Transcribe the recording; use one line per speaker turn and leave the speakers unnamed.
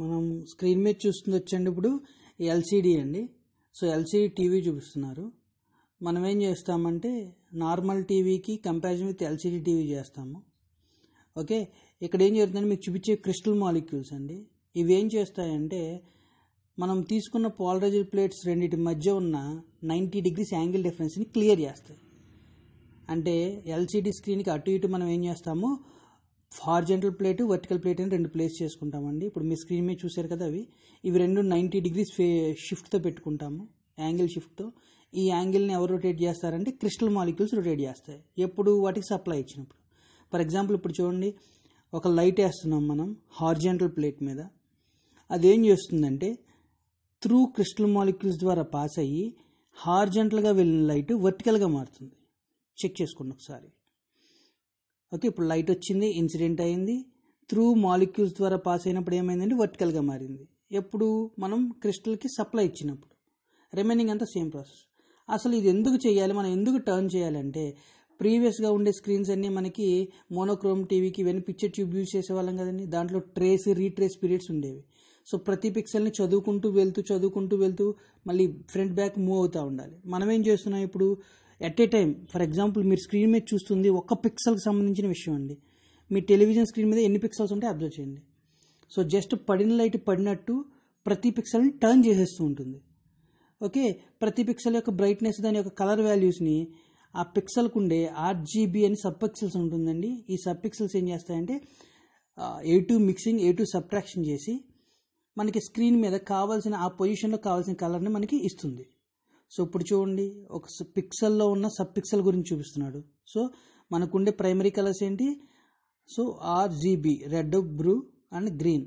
మనం స్క్రీన్ మీద చూస్తుంది వచ్చండి ఇప్పుడు ఎల్సిడి అండి సో ఎల్సిడి టీవీ చూపిస్తున్నారు మనం ఏం చేస్తామంటే నార్మల్ టీవీకి కంపారిజన్ విత్ ఎల్సిడి టీవీ చేస్తాము ఓకే ఇక్కడ ఏం జరుగుతుందంటే మీకు చూపించే క్రిస్టల్ మాలిక్యూల్స్ అండి ఇవి ఏం చేస్తాయంటే మనం తీసుకున్న పాలరైజర్ ప్లేట్స్ రెండింటి మధ్య ఉన్న నైంటీ డిగ్రీస్ యాంగిల్ డిఫరెన్స్ని క్లియర్ చేస్తాయి అంటే ఎల్సిడి స్క్రీన్కి అటు ఇటు మనం ఏం చేస్తాము హార్జెంటల్ ప్లేట్ వర్టికల్ ప్లేట్ అని రెండు ప్లేస్ చేసుకుంటామండి ఇప్పుడు మీ స్క్రీన్ మీద చూశారు కదా అవి ఇవి రెండు నైంటీ డిగ్రీస్ షిఫ్ట్తో పెట్టుకుంటాము యాంగిల్ షిఫ్ట్తో ఈ యాంగిల్ని ఎవరు రొటేట్ చేస్తారంటే క్రిస్టల్ మాలిక్యూల్స్ రొటేట్ చేస్తాయి ఎప్పుడు వాటికి సప్లై ఇచ్చినప్పుడు ఫర్ ఎగ్జాంపుల్ ఇప్పుడు చూడండి ఒక లైట్ వేస్తున్నాం మనం హార్జెంటల్ ప్లేట్ మీద అదేం చేస్తుందంటే త్రూ క్రిస్టల్ మాలిక్యూల్స్ ద్వారా పాస్ అయ్యి హార్జెంటల్గా వెళ్ళిన లైట్ వర్టికల్గా మారుతుంది చెక్ చేసుకోండి ఒకసారి ఓకే ఇప్పుడు లైట్ వచ్చింది ఇన్సిడెంట్ అయింది త్రూ మాలిక్యూల్స్ ద్వారా పాస్ అయినప్పుడు ఏమైందండి వర్టికల్గా మారింది ఎప్పుడు మనం క్రిస్టల్కి సప్లై ఇచ్చినప్పుడు రిమైనింగ్ అంతా సేమ్ ప్రాసెస్ అసలు ఇది ఎందుకు చేయాలి మనం ఎందుకు టర్న్ చేయాలంటే ప్రీవియస్గా ఉండే స్క్రీన్స్ అన్నీ మనకి మోనోక్రోమ్ టీవీకి ఇవన్నీ పిక్చర్ ట్యూబ్ యూజ్ చేసేవాళ్ళం కదండి దాంట్లో ట్రేస్ రీట్రేస్ పీరియడ్స్ ఉండేవి సో ప్రతి పిక్సెల్ని చదువుకుంటూ వెళ్తూ చదువుకుంటూ వెళ్తూ మళ్ళీ ఫ్రంట్ బ్యాక్ మూవ్ అవుతూ ఉండాలి మనం ఏం చేస్తున్నాం ఇప్పుడు at a time for example మీరు స్క్రీన్ మీద చూస్తుంది ఒక్క పిక్సల్కి సంబంధించిన విషయం అండి మీ టెలివిజన్ స్క్రీన్ మీద ఎన్ని పిక్సల్స్ ఉంటే అబ్జర్వ్ చేయండి సో జస్ట్ పడిన లైట్ పడినట్టు ప్రతి పిక్సల్ని టర్న్ చేసేస్తూ ఉంటుంది ఓకే ప్రతి పిక్సెల్ యొక్క బ్రైట్నెస్ దాని యొక్క కలర్ వాల్యూస్ని ఆ పిక్సెల్కు ఉండే ఆర్జీబీ అని సబ్ పిక్సెల్స్ ఉంటుందండి ఈ సబ్ పిక్సెల్స్ ఏం చేస్తాయంటే ఏ టు మిక్సింగ్ ఏ టు సబ్ట్రాక్షన్ చేసి మనకి స్క్రీన్ మీద కావాల్సిన ఆ పొజిషన్లో కావాల్సిన కలర్ని మనకి ఇస్తుంది సో ఇప్పుడు చూడండి ఒక పిక్సెల్లో ఉన్న సబ్ పిక్సెల్ గురించి చూపిస్తున్నాడు సో మనకుండే ప్రైమరీ కలర్స్ ఏంటి so RGB red blue and green